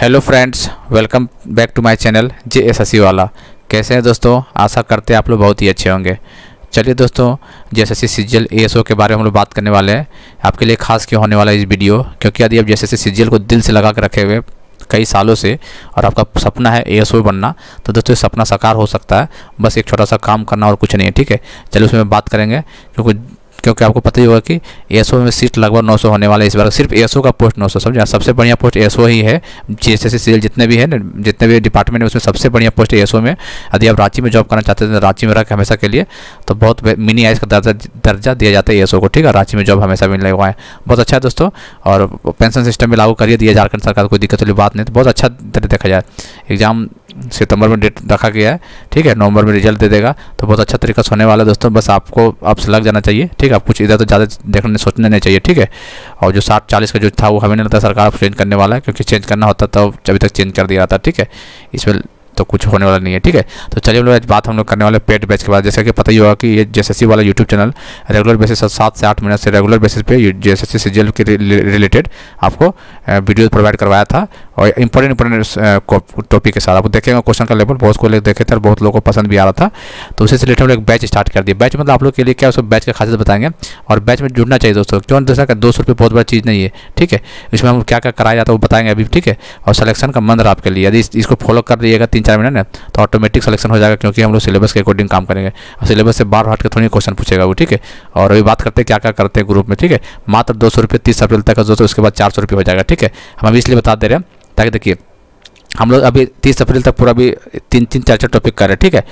hello friends welcome back to my channel J S S वाला कैसे हैं दोस्तों आशा करते हैं आप लोग बहुत ही अच्छे होंगे चलिए दोस्तों जे एस एस सिजल के बारे में हम लोग बात करने वाले हैं आपके लिए खास क्यों होने वाला है इस वीडियो क्योंकि यदि आप जे एस को दिल से लगा कर रखे हुए कई सालों से और आपका सपना है ए बनना तो दोस्तों सपना साकार हो सकता है बस एक छोटा सा काम करना और कुछ नहीं है ठीक है चलिए उसमें बात करेंगे क्योंकि क्योंकि आपको पता ही होगा कि एसओ में सीट लगभग 900 होने वाला है इस बार सिर्फ एसओ का पोस्ट 900 समझे सबसे बढ़िया पोस्ट एसओ ही है सी सी जितने भी है जितने भी डिपार्टमेंट है उसमें सबसे बढ़िया पोस्ट एसओ में यदि आप रांची में जॉब करना चाहते हैं तो रांची में रख हमेशा के लिए तो बहुत मिनी आइस का दर्जा दर्जा दिया जाता है एसओ को ठीक है रांची में जॉब हमेशा मिलने हुआ है बहुत अच्छा है दोस्तों और पेंशन सिस्टम भी लागू करिए दिया झारखंड सरकार कोई दिक्कत वाली बात नहीं तो बहुत अच्छा देखा जाए एग्जाम सितंबर में डेट रखा गया है ठीक है नवंबर में रिजल्ट दे देगा तो बहुत अच्छा तरीका सोने वाला है दोस्तों बस आपको आपसे लग जाना चाहिए ठीक है अब कुछ इधर तो ज़्यादा देखने सोचना नहीं चाहिए ठीक है और जो साठ चालीस का जो था वो हमें नहीं लगता सरकार चेंज करने वाला है क्योंकि चेंज करना होता तो अभी तक चेंज कर दिया था ठीक है इसमें तो कुछ होने वाला नहीं है ठीक है तो चलिए लोग बात हम लोग करने वाले पेड बैच के बाद जैसे कि पता ही होगा कि ये जे वाला यूट्यूब चैनल रेगुलर बेसिस सात से आठ महीने से रेगुलर बेसिस पे जे एस सी के रिलेटेड आपको वीडियो प्रोवाइड करवाया था और इंपॉर्टेंट इंपॉर्टेंट टॉपिक के साथ आप देखेंगे क्वेश्चन का लेवल बहुत को देखे थे और बहुत लोगों को पसंद भी आ रहा था तो उसी से रिलेटेड हम लोग बैच स्टार्ट कर दिया बैच मतलब आप लोग के लिए क्या उसको बैच का खासियत बताएंगे और बैच में जुड़ना चाहिए दोस्तों क्यों जैसा का दो सौ रुपये बहुत बड़ा चीज़ नहीं है ठीक है इसमें हम क्या क्या कराया जाता है वो बताएंगे अभी ठीक है और सलेक्शन का मंद रहा आपके लिए यदि इसको फॉलो कर दिएगा तीन चार महीने ना तो ऑटोमेटिक सलेक्शन हो जाएगा क्योंकि हम लोग सिलेबस के अकॉर्डिंग काम करेंगे और सिलेबस से बार हट के थोड़ी क्वेश्चन पूछेगा वो ठीक है और अभी बात करते हैं क्या क्या करते हैं ग्रुप में ठीक है मात्र दो सौ रुपये तीस अप्रैल तक दोस्तों उसके बाद चार सौ रुपये हो जाएगा ठीक है हम अभी इसलिए बता दे रहे हैं ताकि देखिए हम लोग अभी तीस अप्रैल तक पूरा अभी तीन तीन चार चार टॉपिक कर रहे हैं ठीक है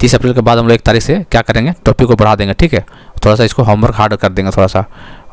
तीस अप्रैल के बाद हम लोग एक तारीख से क्या करेंगे टॉपिक को बढ़ा देंगे ठीक है थोड़ा सा इसको होमवर्क हार्ड कर देंगे थोड़ा सा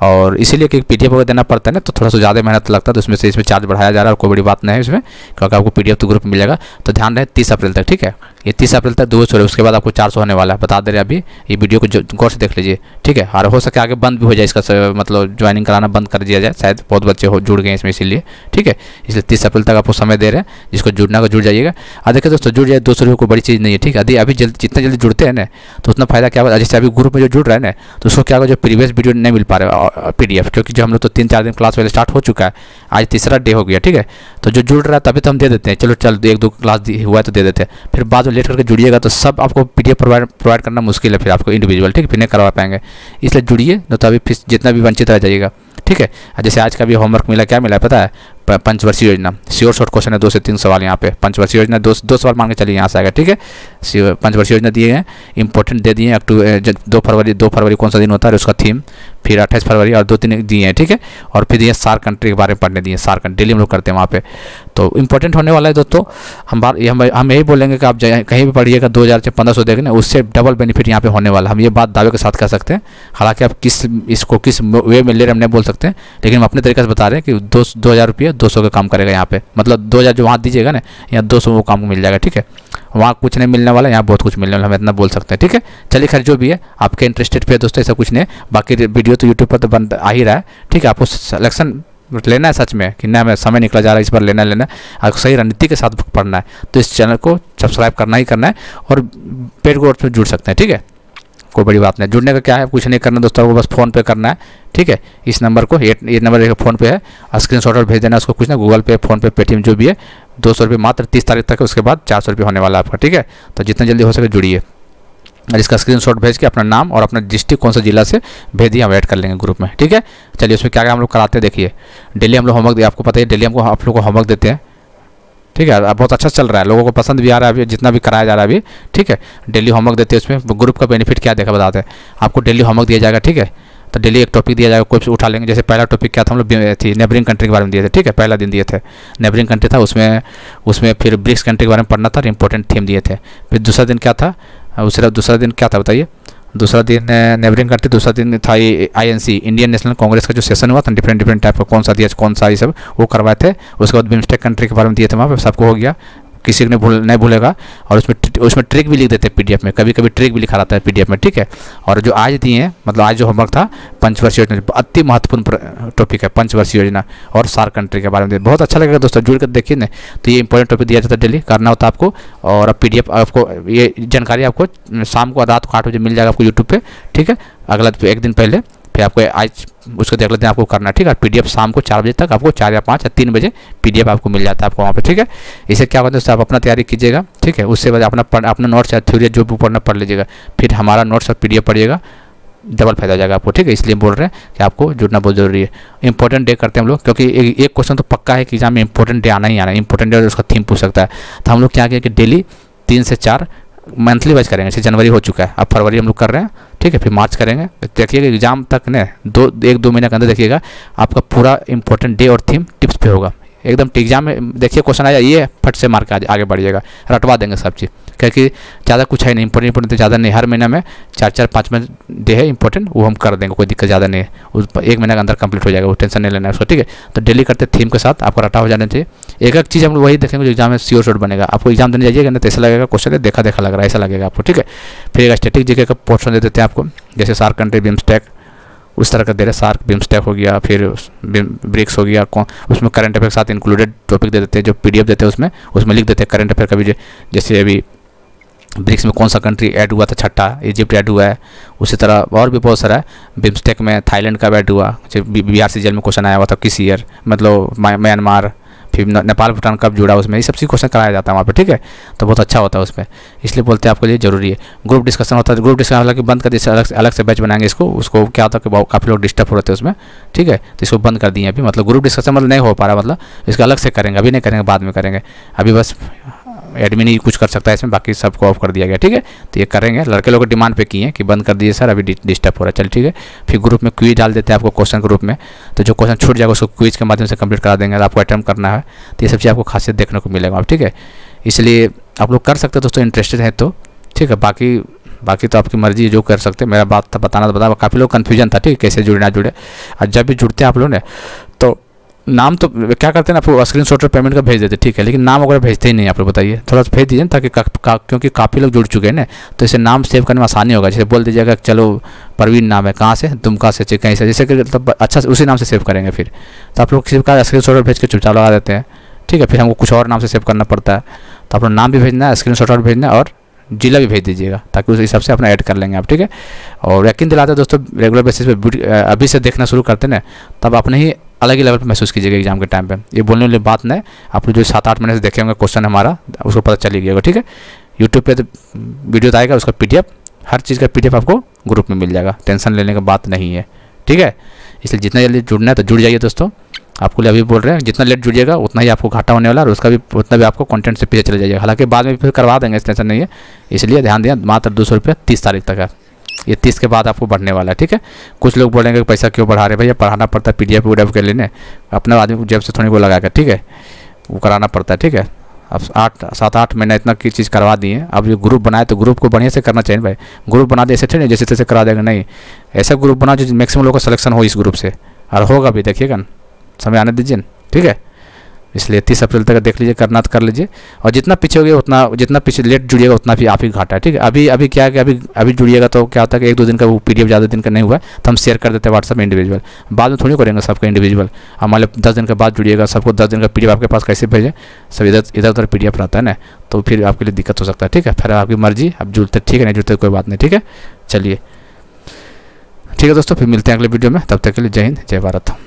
और इसीलिए क्योंकि पी वगैरह देना पड़ता है ना तो थोड़ा सा ज़्यादा मेहनत लगता है तो उसमें से इसमें चार्ज बढ़ाया जा रहा है कोई बड़ी बात नहीं है इसमें क्योंकि आपको पी तो ग्रुप मिलेगा तो ध्यान रहे तीस अप्रैल तक ठीक है ये तीस अप्रैल तक दो सौ उसके बाद आपको चार सौ होने वाला है बता दे रहे अभी ये वीडियो को गौर से देख लीजिए ठीक है और हो सके आगे बंद भी हो जाए इसका मतलब ज्वाइनिंग कराना बंद कर दिया जाए शायद बहुत बच्चे हो जुड़ गए इसमें इसीलिए ठीक है इसलिए तीस अप्रैल तक आपको समय दे रहे हैं जिसको जुड़ना का जुड़ जाइएगा और देखिए दोस्तों जुड़ जाए दो सौ कोई बड़ी चीज़ नहीं है ठीक है अभी अभी जल्द जितना जल्दी जुड़ते हैं ना तो उतना फायदा क्या होगा जैसे अभी ग्रुप में जो जुड़ रहे हैं ना तो उसको क्या होगा जो प्रीवियस वीडियो नहीं मिल पा रहा है पीडीएफ क्योंकि जो हम लोग तो तीन चार दिन क्लास पहले स्टार्ट हो चुका है आज तीसरा डे हो गया ठीक है तो जो जुड़ रहा है तभी तो हम दे देते हैं चलो चल एक दो क्लास हुआ है तो दे देते हैं फिर बाद में लेट करके जुड़िएगा तो सब आपको पी प्रोवाइड प्रोवाइड करना मुश्किल है फिर आपको इंडिविजुअल ठीक है फिर नहीं करवा पाएंगे इसलिए जुड़िए न तो अभी फिर जितना भी वंचित रह जाइएगा ठीक है जैसे आज का भी होमवर्क मिला क्या मिला पता है पंचवर्षीय योजना श्योर शॉर्ट क्वेश्चन है दो से तीन सवाल यहाँ पे पंचवर्षीय योजना दो दो सवाल मान के चलिए यहाँ से आएगा ठीक है पंचवर्षीय योजना दिए हैं इंपॉर्टेंट दे दिए हैं अक्टूबर दो फरवरी दो फरवरी कौन सा दिन होता है उसका थीम फिर अट्ठाईस फरवरी और दो तीन दिए हैं ठीक है और फिर दिए सार कंट्री के बारे में पढ़ने दिए सार कंट्री डेली हम लोग करते हैं वहाँ पे तो इंपॉर्टेंट होने वाला है दोस्तों हम बार हम हम यही बोलेंगे कि आप कहीं भी पढ़िएगा दो हज़ार से पंद्रह सौ देखें ना उससे डबल बेनिफिट यहाँ पे होने वाला हम ये बात दावे के साथ कह सकते हैं हालांकि आप किस इसको किस वे में ले रहे हम नहीं बोल सकते सकते हैं लेकिन हम अपने तरीके से बता रहे हैं कि दो दो हज़ार रुपये दो सौ का काम करेगा यहाँ पे मतलब दो हज़ार जो वहाँ दीजिएगा ना यहाँ दो सौ वो काम मिल जाएगा ठीक है वहाँ कुछ नहीं मिलने वाला यहाँ बहुत कुछ मिलने वाला हम इतना बोल सकते हैं ठीक है चलिए खैर जो भी है आपके इंटरेस्टेड पे दोस्तों ऐसा कुछ नहीं बाकी वीडियो तो यूट्यूब पर तो बन आ ही रहा है ठीक है आपको सलेक्शन लेना है सच में कि ना हमें समय निकला जा रहा है इस बार लेना लेना है आपको सही रणनीति के साथ पढ़ना है तो इस चैनल को सब्सक्राइब करना ही करना है और पेड गोड पर जुड़ सकते हैं ठीक है कोई बड़ी बात नहीं जुड़ने का क्या है कुछ नहीं करना दोस्तों को बस फोन पे करना है ठीक है इस नंबर को एट ये नंबर देखिए फोन पे है स्क्रीन शॉट भेज देना उसको कुछ ना गूगल पे फोन पे पेटीएम जो भी है दो सौ रुपये मात्र तीस तारीख तक है उसके बाद चार सौ रुपये होने वाला है आपका ठीक है तो जितना जल्दी हो सके जुड़िए और इसका शॉट भेज के अपना नाम और अपना डिस्ट्रिक्ट कौन सा जिला से भेज दिया हम ऐड कर लेंगे ग्रुप में ठीक है चलिए उसमें क्या क्या हम लोग कराते हैं देखिए डेली हम लोग होमवर्क आपको पता है डेली हमको आप लोग को होमवर्क देते हैं ठीक है बहुत अच्छा चल रहा है लोगों को पसंद भी आ रहा है अभी जितना भी कराया जा रहा है अभी ठीक है डेली होमवर्क देते हैं उसमें ग्रुप का बेनिफिट क्या देखा बताते हैं आपको डेली होमवर्क दिया जाएगा ठीक है तो डेली एक टॉपिक दिया जाएगा कोई उठा लेंगे जैसे पहला टॉपिक क्या था हम लोग थी नेबरिंग कंट्री के बारे में दिए थे ठीक है पहला दिन दिए थे नेबरिंग कंट्री था उसमें उसमें फिर ब्रिक्स कंट्री के बारे में पढ़ना था और इंपॉर्टेंट थीम दिए थे फिर दूसरा दिन क्या था दूसरा दूसरा दिन क्या था बताइए दूसरा दिन नेबरिंग कंट्री दूसरा दिन था ये आईएनसी इंडियन नेशनल कांग्रेस का जो सेशन हुआ था डिफरेंट डिफरेंट टाइप का कौन सा दिया कौन सा ये सब वो करवाए थे उसके बाद बिम्स्टेक कंट्री के बारे में दिए थे वहाँ पर सबको हो गया किसी ने भूल नहीं भूलेगा और उसमें उसमें ट्रिक भी लिख देते हैं पीडीएफ में कभी कभी ट्रिक भी लिखा रहता है पीडीएफ में ठीक है और जो आज दिए हैं मतलब आज जो होमवर्क था पंचवर्षीय योजना अति महत्वपूर्ण टॉपिक है पंचवर्षीय योजना और सार कंट्री के बारे में बहुत अच्छा लगेगा दोस्तों जुड़ कर देखिए ना तो ये इंपॉर्टेंट टॉपिक दिया जाता है डेली करना होता आपको और अब पी आपको ये जानकारी आपको शाम को रात को आठ बजे मिल जाएगा आपको यूट्यूब पर ठीक है अगला एक दिन पहले फिर आपको आज उसको देख लेते हैं आपको करना ठीक है पीडीएफ शाम को चार बजे तक आपको चार या पाँच या तीन बजे पीडीएफ आपको मिल जाता है आपको वहाँ पे ठीक है इसे क्या करते हैं आप अपना तैयारी कीजिएगा ठीक है उससे बाद अपना पढ़ अपना नोट्स या थ्योरी जो भी पढ़ना पढ़ लीजिएगा फिर हमारा नोट्स और पी पढ़िएगा डबल फायदा हो जाएगा आपको ठीक है इसलिए बोल रहे हैं कि आपको जुड़ना बहुत जरूरी है इंपॉर्टेंट डे करते हैं हम लोग क्योंकि एक क्वेश्चन तो पक्का है कि एग्जाम में इंपॉर्टेंट डे आना ही आना है इंपॉर्टेंट डे उसका थीम पूछ सकता है तो हम लोग क्या किया कि डेली तीन से चार मंथली वाइज करेंगे जैसे जनवरी हो चुका है अब फरवरी हम लोग कर रहे हैं ठीक है फिर मार्च करेंगे देखिएगा एग्जाम तक ने दो एक दो महीने के अंदर देखिएगा आपका पूरा इंपॉर्टेंट डे और थीम टिप्स पे होगा एकदम एग्जाम में देखिए क्वेश्चन आया ये फट से मार के आगे बढ़िएगा रटवा देंगे सब चीज़ क्या कि ज़्यादा कुछ है नहीं इंपॉर्टेंट इंपॉर्टेंट तो ज़्यादा नहीं हर महीना में चार चार पाँच में डे है इंपॉर्टेंट वो हम कर देंगे कोई दिक्कत ज़्यादा नहीं है उस एक महीना के अंदर कंप्लीट हो जाएगा वो टेंशन नहीं लेना है उसको ठीक है तो डेली करते थीम के साथ आपका रटा हो जाना चाहिए एक एक चीज़ हम वही देखेंगे जो एग्जाम में श्योर शोर बनेगा आपको एग्जाम देने जाइएगा ना तो ऐसा लगेगा क्वेश्चन देखा देखा लग रहा है ऐसा लगेगा आपको ठीक है फिर एक स्टेटिक जगह का पोर्सन दे देते हैं आपको जैसे सार्क कंट्री बिम्सटैक उस तरह का दे रहे सार्क बिम्स्टेक हो गया फिर ब्रिक्स हो गया कौन उसमें करंट अफेयर के साथ इंक्लूडेड टॉपिक दे देते हैं जो पीडीएफ देते हैं उसमें उसमें लिख देते हैं करंट अफेयर का भी जैसे अभी ब्रिक्स में कौन सा कंट्री ऐड हुआ था छठा इजिप्ट ऐड हुआ है उसी तरह और भी बहुत सारा है बिम्स्टेक में थाईलैंड का ऐड हुआ बिहार जेल में क्वेश्चन आया हुआ था किस ईयर मतलब म्यांमार फिर नेपाल भूटान कब जुड़ा उसमें ये सब चीज़ क्वेश्चन कराया जाता है वहाँ पे ठीक है तो बहुत अच्छा होता है उसमें इसलिए बोलते हैं आपके लिए जरूरी है ग्रुप डिस्कशन होता है ग्रुप डिस्कशन कि बंद कर दिया अलग अलग से बैच बनाएंगे इसको उसको क्या होता है कि काफ़ी लोग डिस्टर्ब हो रहे थे उसमें ठीक है तो इसको बंद कर दिए अभी मतलब ग्रुप डिस्कशन मतलब नहीं हो पा रहा मतलब इसको अलग से करेंगे अभी नहीं करेंगे बाद में करेंगे अभी बस एडमिन ही कुछ कर सकता है इसमें बाकी सबको ऑफ कर दिया गया ठीक है तो ये करेंगे लड़के लोग डिमांड पे किए हैं कि बंद कर दीजिए सर अभी डिस्टर्ब हो रहा है चल ठीक है फिर ग्रुप में क्विज डाल देते हैं आपको क्वेश्चन ग्रुप में तो जो क्वेश्चन छूट जाएगा उसको क्विज के माध्यम से कंप्लीट करा देंगे आपको अटैम्प करना है तो ये सब चीज़ आपको खासियत देखने को मिलेगा आप ठीक है इसलिए आप लोग कर सकते हो दोस्तों इंटरेस्टेड हैं तो ठीक है बाकी बाकी तो आपकी मर्जी जो कर सकते मेरा बात था बताना तो बताओ काफ़ी लोग कन्फ्यूजन था ठीक है कैसे जुड़े ना जुड़े और जब भी जुड़ते हैं आप लोग ने नाम तो क्या करते हैं आपको स्क्रीन शॉट और पेमेंट का भेज देते ठीक है लेकिन नाम वगैरह भेजते ही नहीं आप लोग बताइए थोड़ा सा भेज दीजिए ताकि का, का, क्योंकि काफ़ी लोग जुड़ चुके हैं ना तो इसे नाम सेव करने में आसानी होगा जैसे बोल दीजिएगा चलो परवीन नाम है कहाँ से दुमका से कहीं से जैसे कि तो अच्छा उसी नाम से सेव करेंगे फिर तो आप लोग किसी का स्क्रीन शॉट भेज के चुपचाप लगा देते हैं ठीक है फिर हमको कुछ और नाम से सेव करना पड़ता है तो आप लोग नाम भी भेजना है स्क्रीन शॉट भेजना है और जिला भी भेज दीजिएगा ताकि उस हिसाब से अपना ऐड कर लेंगे आप ठीक है और यकीन दिलाते हैं दोस्तों रेगुलर बेसिस पे अभी से देखना शुरू करते ना तब अपने ही अलग ही लेवल पर महसूस कीजिएगा एग्जाम के टाइम पर ये बोलने वाली बात नहीं आप लोग जो सात आठ महीने से देखे होंगे क्वेश्चन हमारा उसको पता चली गया ठीक है यूट्यूब पर वीडियो तो आएगा उसका पी हर चीज़ का पी आपको ग्रुप में मिल जाएगा टेंशन लेने की बात नहीं है ठीक है इसलिए जितना जल्दी जुड़ना है तो जुड़ जाइए दोस्तों आपको लिए अभी बोल रहे हैं जितना लेट जुड़िएगा उतना ही आपको घाटा होने वाला और उसका भी उतना भी आपको कंटेंट से पीछे चले जाइएगा हालांकि बाद में फिर करवा देंगे इस टेंशन नहीं है इसलिए ध्यान दें मात्र दो सौ रुपये तीस तारीख तक है ये तीस के बाद आपको बढ़ने वाला है ठीक है कुछ लोग बोलेंगे कि पैसा क्यों बढ़ा रहे भैया पढ़ाना पड़ता है पी डी एफ के लेने अपना आदमी को जेब से थोड़ी को लगाकर ठीक है वो कराना पड़ता है ठीक है अब आठ सात आठ महीने इतना की चीज़ करवा दिए अब जो ग्रुप बनाए तो ग्रुप को बढ़िया से करना चाहिए भाई ग्रुप बना दे ऐसे थे नहीं जैसे तैसे करा देगा नहीं ऐसा ग्रुप बना जो मैक्सिमम लोग का सिलेक्शन हो इस ग्रुप से और होगा भी देखिएगा समय आने दीजिए ठीक है इसलिए तीस अप्रैल तक देख लीजिए करना कर लीजिए और जितना पीछे होगा उतना जितना पीछे लेट जुड़िएगा उतना भी आप ही घाटा है ठीक है अभी अभी क्या है कि अभी अभी जुड़िएगा तो क्या होता है कि एक दो दिन का वो पीडीएफ ज़्यादा दिन का नहीं हुआ है तो हम शेयर कर देते हैं व्हाट्सअप इंडिविजुअल बाद में थोड़ी करेंगे सबका इंडिविजुअल हमारे दस दिन के बाद जुड़िएगा सबको दस दिन का पी आपके पास कैसे भेजें सब इधर इधर उधर पी रहता है ना तो फिर आपके लिए दिक्कत हो सकता है ठीक है फिर आपकी मर्जी आप जुड़ते ठीक है नहीं जुड़ते कोई बात नहीं ठीक है चलिए ठीक है दोस्तों फिर मिलते हैं अगले वीडियो में तब तक के लिए जय हिंद जय भारत